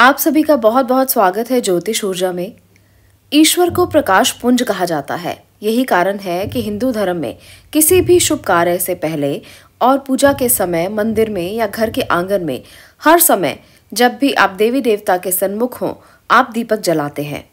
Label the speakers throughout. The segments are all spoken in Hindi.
Speaker 1: आप सभी का बहुत बहुत स्वागत है ज्योतिष ऊर्जा में ईश्वर को प्रकाश पुंज कहा जाता है यही कारण है कि हिंदू धर्म में किसी भी शुभ कार्य से पहले और पूजा के समय मंदिर में या घर के आंगन में हर समय जब भी आप देवी देवता के सन्मुख हों आप दीपक जलाते हैं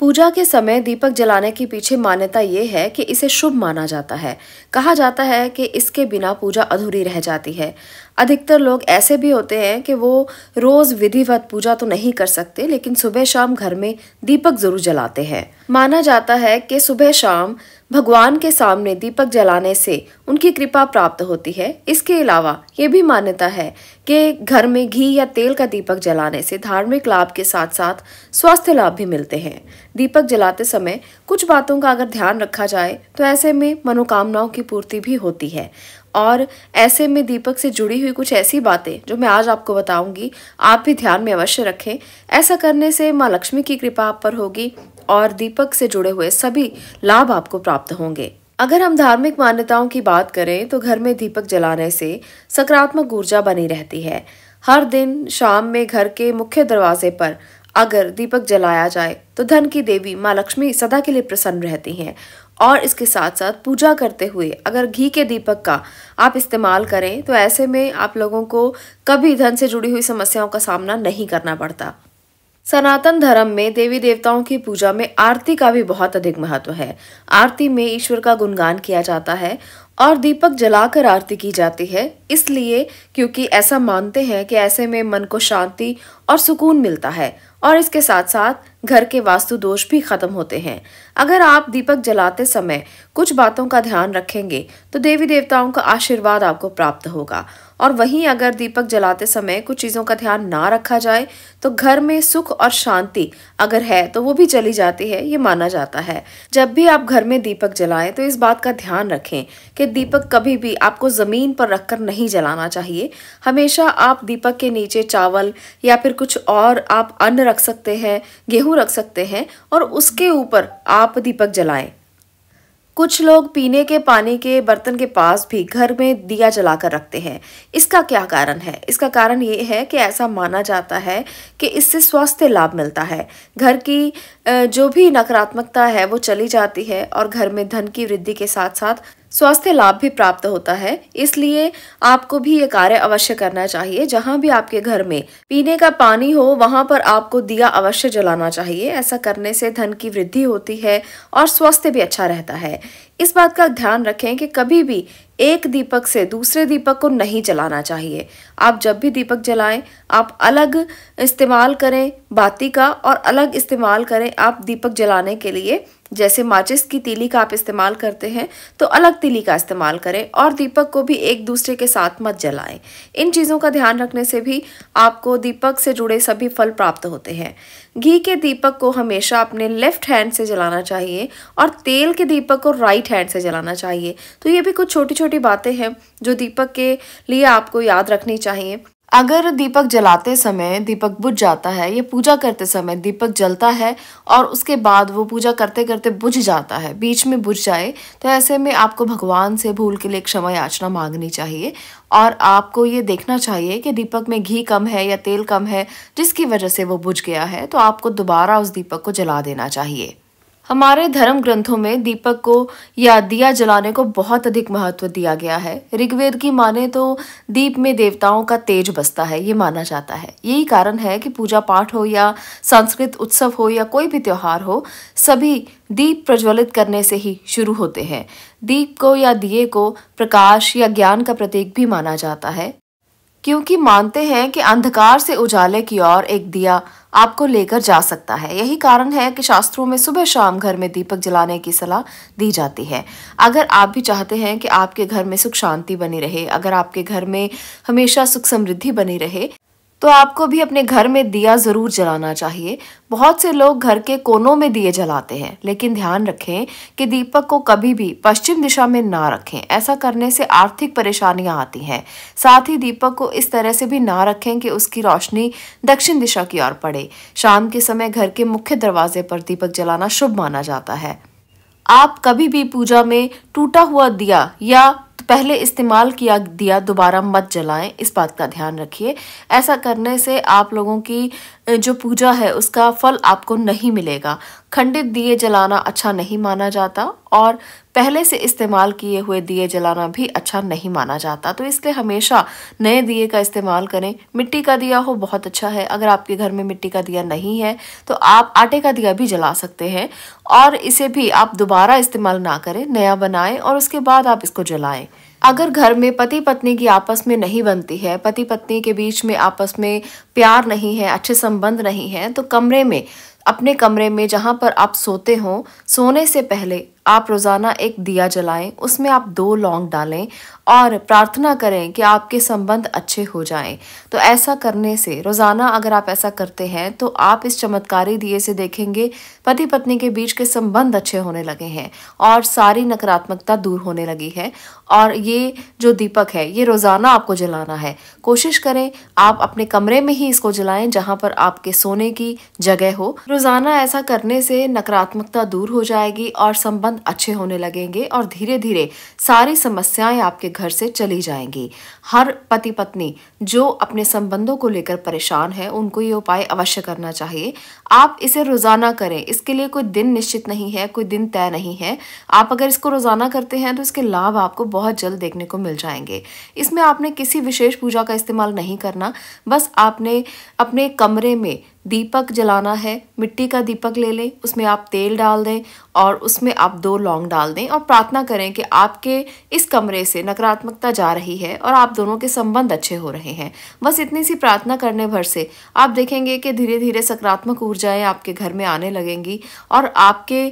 Speaker 1: पूजा के समय दीपक जलाने के पीछे मान्यता ये है कि इसे शुभ माना जाता है कहा जाता है कि इसके बिना पूजा अधूरी रह जाती है अधिकतर लोग ऐसे भी होते हैं कि वो रोज़ विधिवत पूजा तो नहीं कर सकते लेकिन सुबह शाम घर में दीपक ज़रूर जलाते हैं माना जाता है कि सुबह शाम भगवान के सामने दीपक जलाने से उनकी कृपा प्राप्त होती है इसके अलावा ये भी मान्यता है कि घर में घी या तेल का दीपक जलाने से धार्मिक लाभ के साथ साथ स्वास्थ्य लाभ भी मिलते हैं दीपक जलाते समय कुछ बातों का अगर ध्यान रखा जाए तो ऐसे में मनोकामनाओं की पूर्ति भी होती है और ऐसे में दीपक से जुड़ी हुई कुछ ऐसी बातें जो मैं आज आपको बताऊंगी आप भी ध्यान में अवश्य रखें ऐसा करने से माँ लक्ष्मी की कृपा आप पर होगी और दीपक से जुड़े हुए सभी लाभ आपको प्राप्त होंगे अगर हम धार्मिक मान्यताओं की बात करें तो घर में दीपक जलाने से सकारात्मक ऊर्जा बनी रहती है हर दिन शाम में घर के मुख्य दरवाजे पर अगर दीपक जलाया जाए तो धन की देवी माँ लक्ष्मी सदा के लिए प्रसन्न रहती हैं और इसके साथ साथ पूजा करते हुए अगर घी के दीपक का आप इस्तेमाल करें तो ऐसे में आप लोगों को कभी धन से जुड़ी हुई समस्याओं का सामना नहीं करना पड़ता सनातन धर्म में देवी देवताओं की पूजा में आरती का भी बहुत अधिक महत्व है आरती में ईश्वर का गुणगान किया जाता है और दीपक जलाकर आरती की जाती है इसलिए क्योंकि ऐसा मानते हैं कि ऐसे में मन को शांति और सुकून मिलता है और इसके साथ साथ घर के वास्तु दोष भी खत्म होते हैं अगर आप दीपक जलाते समय कुछ बातों का ध्यान रखेंगे तो देवी देवताओं का आशीर्वाद आपको प्राप्त होगा और वहीं अगर दीपक जलाते समय कुछ चीज़ों का ध्यान ना रखा जाए तो घर में सुख और शांति अगर है तो वो भी चली जाती है ये माना जाता है जब भी आप घर में दीपक जलाएं तो इस बात का ध्यान रखें कि दीपक कभी भी आपको ज़मीन पर रखकर नहीं जलाना चाहिए हमेशा आप दीपक के नीचे चावल या फिर कुछ और आप अन्न रख सकते हैं गेहूँ चालू रख सकते हैं और उसके ऊपर आप दीपक जलाएं। कुछ लोग पीने के पानी के बर्तन के पास भी घर में दिया जलाकर रखते हैं इसका क्या कारण है इसका कारण ये है कि ऐसा माना जाता है कि इससे स्वास्थ्य लाभ मिलता है घर की जो भी नकारात्मकता है वो चली जाती है और घर में धन की वृद्धि के साथ साथ स्वास्थ्य लाभ भी प्राप्त होता है इसलिए आपको भी ये कार्य अवश्य करना चाहिए जहाँ भी आपके घर में पीने का पानी हो वहाँ पर आपको दिया अवश्य जलाना चाहिए ऐसा करने से धन की वृद्धि होती है और स्वास्थ्य भी अच्छा रहता है इस बात का ध्यान रखें कि कभी भी एक दीपक से दूसरे दीपक को नहीं जलाना चाहिए आप जब भी दीपक जलाएं आप अलग इस्तेमाल करें बाती का और अलग इस्तेमाल करें आप दीपक जलाने के लिए जैसे माचिस की तीली का आप इस्तेमाल करते हैं तो अलग तीली का इस्तेमाल करें और दीपक को भी एक दूसरे के साथ मत जलाएं इन चीज़ों का ध्यान रखने से भी आपको दीपक से जुड़े सभी फल प्राप्त होते हैं घी के दीपक को हमेशा अपने लेफ्ट हैंड से जलाना चाहिए और तेल के दीपक को राइट हैंड से जलाना चाहिए तो ये भी कुछ छोटी छोटी बातें हैं जो दीपक के लिए आपको याद रखनी चाहिए अगर दीपक जलाते समय दीपक बुझ जाता है या पूजा करते समय दीपक जलता है और उसके बाद वो पूजा करते करते बुझ जाता है बीच में बुझ जाए तो ऐसे में आपको भगवान से भूल के लिए क्षमा याचना मांगनी चाहिए और आपको ये देखना चाहिए कि दीपक में घी कम है या तेल कम है जिसकी वजह से वो बुझ गया है तो आपको दोबारा उस दीपक को जला देना चाहिए हमारे धर्म ग्रंथों में दीपक को या दिया जलाने को बहुत अधिक महत्व दिया गया है ऋग्वेद की माने तो दीप में देवताओं का तेज बसता है ये माना जाता है यही कारण है कि पूजा पाठ हो या सांस्कृतिक उत्सव हो या कोई भी त्यौहार हो सभी दीप प्रज्वलित करने से ही शुरू होते हैं दीप को या दिए को प्रकाश या ज्ञान का प्रतीक भी माना जाता है क्योंकि मानते हैं कि अंधकार से उजाले की ओर एक दिया आपको लेकर जा सकता है यही कारण है कि शास्त्रों में सुबह शाम घर में दीपक जलाने की सलाह दी जाती है अगर आप भी चाहते हैं कि आपके घर में सुख शांति बनी रहे अगर आपके घर में हमेशा सुख समृद्धि बनी रहे तो आपको भी अपने घर में दिया ज़रूर जलाना चाहिए बहुत से लोग घर के कोनों में दिए जलाते हैं लेकिन ध्यान रखें कि दीपक को कभी भी पश्चिम दिशा में ना रखें ऐसा करने से आर्थिक परेशानियां आती हैं साथ ही दीपक को इस तरह से भी ना रखें कि उसकी रोशनी दक्षिण दिशा की ओर पड़े शाम के समय घर के मुख्य दरवाजे पर दीपक जलाना शुभ माना जाता है आप कभी भी पूजा में टूटा हुआ दिया या तो पहले इस्तेमाल किया दिया दोबारा मत जलाएं इस बात का ध्यान रखिए ऐसा करने से आप लोगों की जो पूजा है उसका फल आपको नहीं मिलेगा खंडित दिए जलाना अच्छा नहीं माना जाता और पहले से इस्तेमाल किए हुए दिए जलाना भी अच्छा नहीं माना जाता तो इसलिए हमेशा नए दिए का इस्तेमाल करें मिट्टी का दिया हो बहुत अच्छा है अगर आपके घर में मिट्टी का दिया नहीं है तो आप आटे का दिया भी जला सकते हैं और इसे भी आप दोबारा इस्तेमाल ना करें नया बनाएं और उसके बाद आप इसको जलाएं अगर घर में पति पत्नी की आपस में नहीं बनती है पति पत्नी के बीच में आपस में प्यार नहीं है अच्छे संबंध नहीं है तो कमरे में अपने कमरे में जहाँ पर आप सोते हो सोने से पहले आप रोज़ाना एक दिया जलाएं उसमें आप दो लौंग डालें और प्रार्थना करें कि आपके संबंध अच्छे हो जाएं तो ऐसा करने से रोज़ाना अगर आप ऐसा करते हैं तो आप इस चमत्कारी दिए से देखेंगे पति पत्नी के बीच के संबंध अच्छे होने लगे हैं और सारी नकारात्मकता दूर होने लगी है और ये जो दीपक है ये रोज़ाना आपको जलाना है कोशिश करें आप अपने कमरे में ही इसको जलाएं जहाँ पर आपके सोने की जगह हो रोज़ाना ऐसा करने से नकारात्मकता दूर हो जाएगी और संबंध अच्छे होने लगेंगे और धीरे धीरे सारी समस्याएं आपके घर से चली जाएंगी हर पति पत्नी जो अपने संबंधों को लेकर परेशान है उनको ये उपाय अवश्य करना चाहिए आप इसे रोज़ाना करें इसके लिए कोई दिन निश्चित नहीं है कोई दिन तय नहीं है आप अगर इसको रोज़ाना करते हैं तो इसके लाभ आपको बहुत जल्द देखने को मिल जाएंगे इसमें आपने किसी विशेष पूजा का इस्तेमाल नहीं करना बस आपने अपने कमरे में दीपक जलाना है मिट्टी का दीपक ले लें उसमें आप तेल डाल दें और उसमें आप दो लौंग डाल दें और प्रार्थना करें कि आपके इस कमरे से नकारात्मकता जा रही है और आप दोनों के संबंध अच्छे हो रहे हैं बस इतनी सी प्रार्थना करने भर से आप देखेंगे कि धीरे धीरे सकारात्मक ऊर्जाएं आपके घर में आने लगेंगी और आपके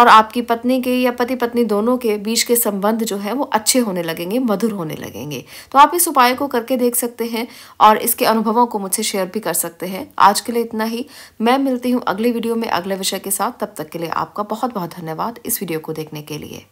Speaker 1: और आपकी पत्नी के या पति पत्नी दोनों के बीच के संबंध जो है वो अच्छे होने लगेंगे मधुर होने लगेंगे तो आप इस उपाय को करके देख सकते हैं और इसके अनुभवों को मुझसे शेयर भी कर सकते हैं आज के लिए इतना ही मैं मिलती हूँ अगले वीडियो में अगले विषय के साथ तब तक के लिए आपका बहुत बहुत धन्यवाद इस वीडियो को देखने के लिए